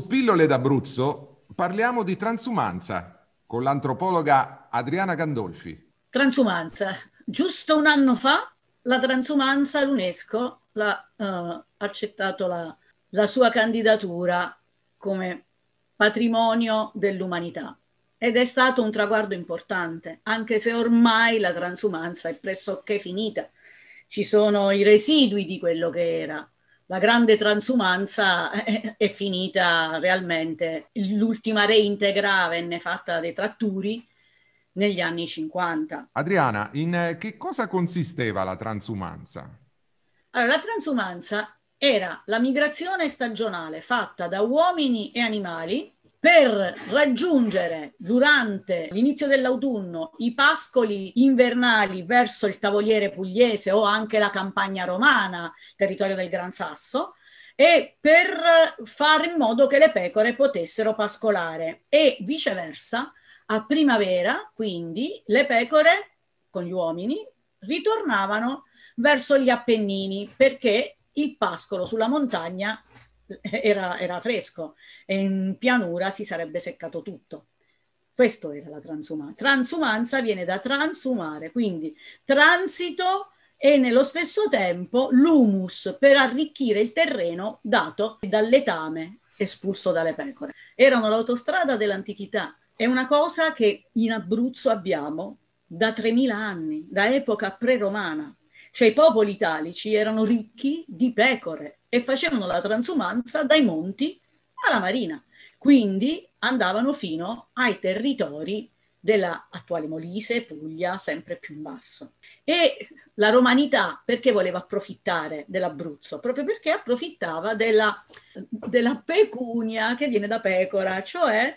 Su Pillole d'Abruzzo parliamo di transumanza con l'antropologa Adriana Gandolfi. Transumanza. Giusto un anno fa la transumanza l'UNESCO l'ha uh, accettato la, la sua candidatura come patrimonio dell'umanità ed è stato un traguardo importante, anche se ormai la transumanza è pressoché finita. Ci sono i residui di quello che era, la grande transumanza eh, è finita realmente. L'ultima reintegra venne fatta dai tratturi negli anni 50. Adriana, in eh, che cosa consisteva la transumanza? Allora, la transumanza era la migrazione stagionale fatta da uomini e animali per raggiungere durante l'inizio dell'autunno i pascoli invernali verso il tavoliere pugliese o anche la campagna romana, territorio del Gran Sasso, e per fare in modo che le pecore potessero pascolare e viceversa a primavera, quindi le pecore con gli uomini ritornavano verso gli Appennini perché il pascolo sulla montagna era, era fresco e in pianura si sarebbe seccato tutto. Questo era la transumanza. Transumanza viene da transumare, quindi transito e nello stesso tempo l'humus per arricchire il terreno dato dal letame espulso dalle pecore. Erano l'autostrada dell'antichità. È una cosa che in Abruzzo abbiamo da 3.000 anni, da epoca pre-romana. Cioè i popoli italici erano ricchi di pecore, e facevano la transumanza dai monti alla marina. Quindi andavano fino ai territori della attuale Molise, Puglia, sempre più in basso. E la romanità perché voleva approfittare dell'Abruzzo? Proprio perché approfittava della, della pecunia che viene da pecora, cioè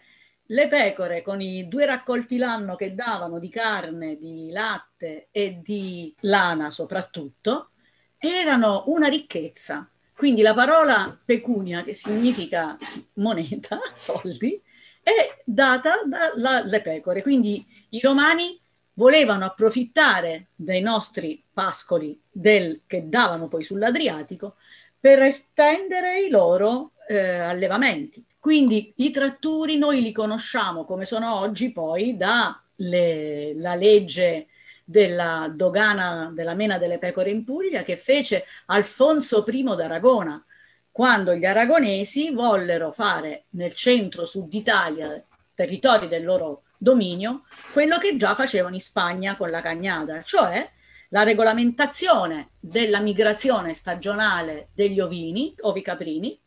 le pecore con i due raccolti l'anno che davano di carne, di latte e di lana soprattutto, erano una ricchezza quindi la parola pecunia, che significa moneta, soldi, è data dalle pecore. Quindi i romani volevano approfittare dei nostri pascoli del, che davano poi sull'Adriatico per estendere i loro eh, allevamenti. Quindi i tratturi noi li conosciamo come sono oggi poi dalla legge della dogana della mena delle pecore in Puglia che fece Alfonso I d'Aragona, quando gli aragonesi vollero fare nel centro-sud Italia, territori del loro dominio, quello che già facevano in Spagna con la cagnada, cioè la regolamentazione della migrazione stagionale degli ovini, ovi caprini,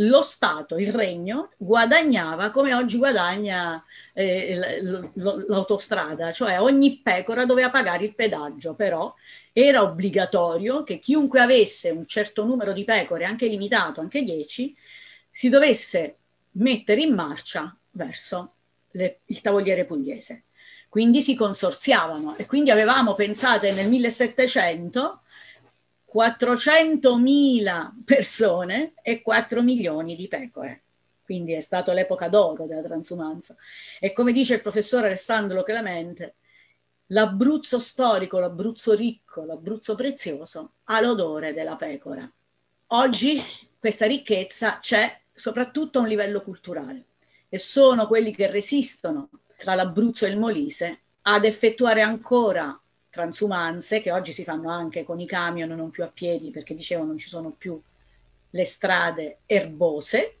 lo Stato, il regno, guadagnava come oggi guadagna eh, l'autostrada, cioè ogni pecora doveva pagare il pedaggio, però era obbligatorio che chiunque avesse un certo numero di pecore, anche limitato, anche 10, si dovesse mettere in marcia verso le, il tavoliere pugliese. Quindi si consorziavano e quindi avevamo, pensate, nel 1700 400.000 persone e 4 milioni di pecore. Quindi è stata l'epoca d'oro della transumanza. E come dice il professor Alessandro Clemente, l'Abruzzo storico, l'Abruzzo ricco, l'Abruzzo prezioso ha l'odore della pecora. Oggi questa ricchezza c'è soprattutto a un livello culturale e sono quelli che resistono tra l'Abruzzo e il Molise ad effettuare ancora transumanze che oggi si fanno anche con i camion, non più a piedi, perché dicevo non ci sono più le strade erbose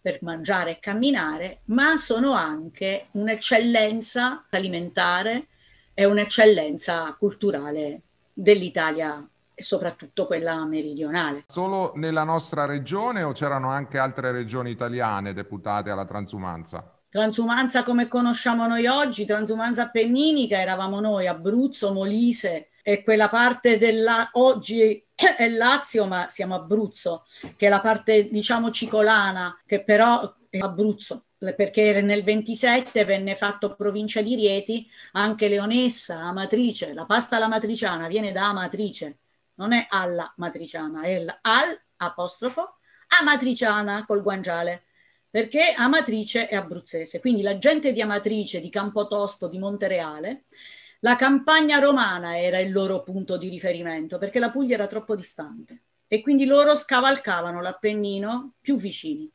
per mangiare e camminare, ma sono anche un'eccellenza alimentare e un'eccellenza culturale dell'Italia e soprattutto quella meridionale. Solo nella nostra regione o c'erano anche altre regioni italiane deputate alla transumanza? Transumanza come conosciamo noi oggi, transumanza appenninica eravamo noi, Abruzzo, Molise e quella parte della oggi è Lazio, ma siamo Abruzzo, che è la parte diciamo cicolana, che però è Abruzzo, perché nel 27 venne fatto provincia di Rieti anche Leonessa, Amatrice, la pasta alla matriciana viene da Amatrice, non è alla matriciana, è al apostrofo amatriciana col guanciale perché Amatrice è abruzzese, quindi la gente di Amatrice, di Campotosto, di Montereale, la campagna romana era il loro punto di riferimento, perché la Puglia era troppo distante e quindi loro scavalcavano l'Appennino più vicini.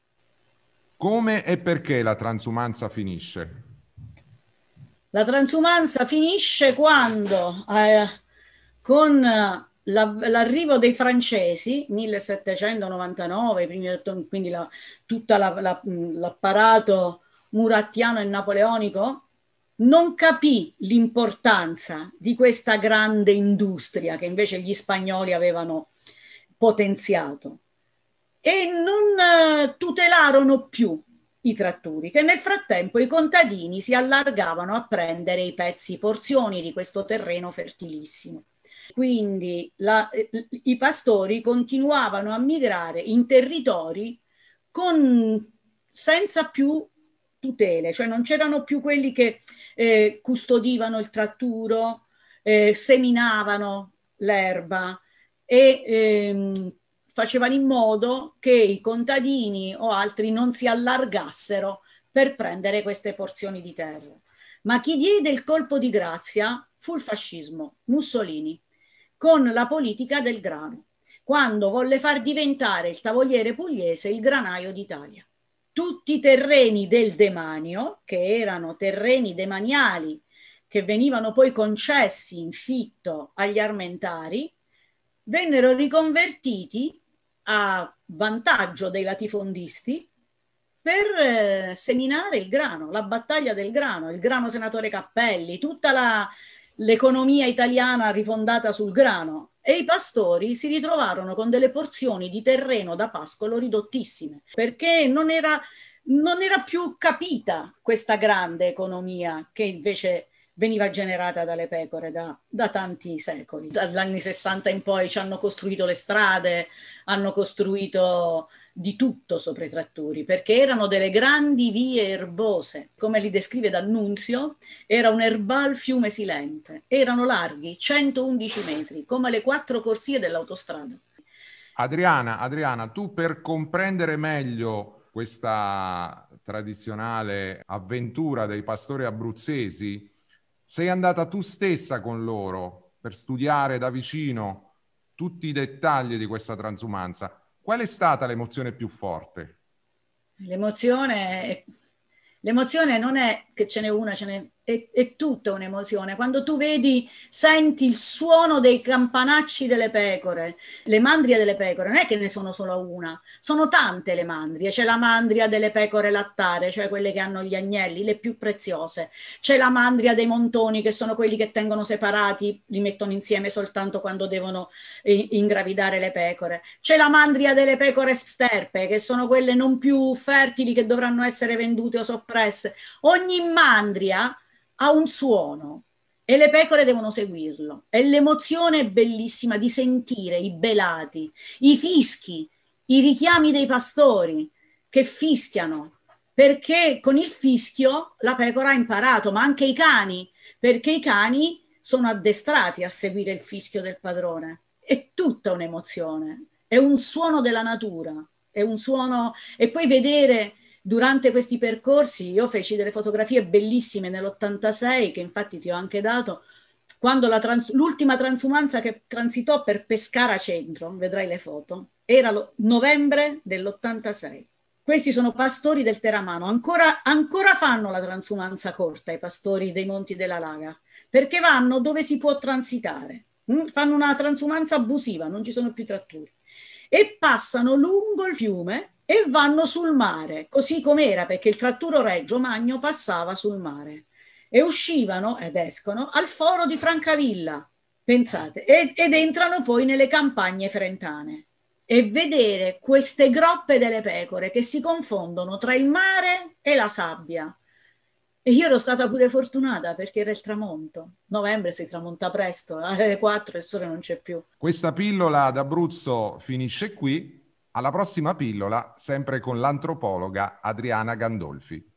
Come e perché la transumanza finisce? La transumanza finisce quando eh, con l'arrivo dei francesi 1799, quindi la, tutto la, la, l'apparato murattiano e napoleonico, non capì l'importanza di questa grande industria che invece gli spagnoli avevano potenziato e non eh, tutelarono più i trattori, che nel frattempo i contadini si allargavano a prendere i pezzi, porzioni di questo terreno fertilissimo. Quindi la, i pastori continuavano a migrare in territori con, senza più tutele, cioè non c'erano più quelli che eh, custodivano il tratturo, eh, seminavano l'erba e ehm, facevano in modo che i contadini o altri non si allargassero per prendere queste porzioni di terra. Ma chi diede il colpo di grazia fu il fascismo, Mussolini con la politica del grano, quando volle far diventare il tavoliere pugliese il granaio d'Italia. Tutti i terreni del demanio, che erano terreni demaniali che venivano poi concessi in fitto agli armentari, vennero riconvertiti a vantaggio dei latifondisti per eh, seminare il grano, la battaglia del grano, il grano senatore Cappelli, tutta la, l'economia italiana rifondata sul grano e i pastori si ritrovarono con delle porzioni di terreno da pascolo ridottissime perché non era, non era più capita questa grande economia che invece veniva generata dalle pecore da, da, tanti secoli. Dagli anni 60 in poi ci hanno costruito le strade, hanno costruito di tutto sopra i trattori, perché erano delle grandi vie erbose, come li descrive D'Annunzio, era un erbal fiume silente, erano larghi 111 metri, come le quattro corsie dell'autostrada. Adriana, Adriana, tu per comprendere meglio questa tradizionale avventura dei pastori abruzzesi, sei andata tu stessa con loro per studiare da vicino tutti i dettagli di questa transumanza. Qual è stata l'emozione più forte? L'emozione, l'emozione non è che ce n'è una, ce n'è è, è tutta un'emozione. Quando tu vedi, senti il suono dei campanacci delle pecore, le mandrie delle pecore, non è che ne sono solo una, sono tante le mandrie. C'è la mandria delle pecore lattare, cioè quelle che hanno gli agnelli, le più preziose. C'è la mandria dei montoni, che sono quelli che tengono separati, li mettono insieme soltanto quando devono eh, ingravidare le pecore. C'è la mandria delle pecore sterpe, che sono quelle non più fertili, che dovranno essere vendute o soppresse. Ogni mandria ha un suono e le pecore devono seguirlo. E l'emozione è bellissima di sentire i belati, i fischi, i richiami dei pastori che fischiano, perché con il fischio la pecora ha imparato, ma anche i cani, perché i cani sono addestrati a seguire il fischio del padrone. È tutta un'emozione, è un suono della natura, è un suono... E poi vedere Durante questi percorsi io feci delle fotografie bellissime nell'86 che infatti ti ho anche dato, quando trans- l'ultima transumanza che transitò per Pescara Centro, vedrai le foto, era lo- novembre dell'86. Questi sono pastori del Teramano, ancora, ancora fanno la transumanza corta i pastori dei Monti della Laga, perché vanno dove si può transitare, mh? Hm? fanno una transumanza abusiva, non ci sono più trattori, e passano lungo il fiume e vanno sul mare, così com'era, perché il tratturo Reggio Magno passava sul mare e uscivano ed escono al foro di Francavilla, pensate, ed, ed entrano poi nelle campagne frentane. E vedere queste groppe delle pecore che si confondono tra il mare e la sabbia. E io ero stata pure fortunata perché era il tramonto. Novembre si tramonta presto, eh, alle 4 il sole non c'è più. Questa pillola d'Abruzzo finisce qui. Alla prossima pillola, sempre con l'antropologa Adriana Gandolfi.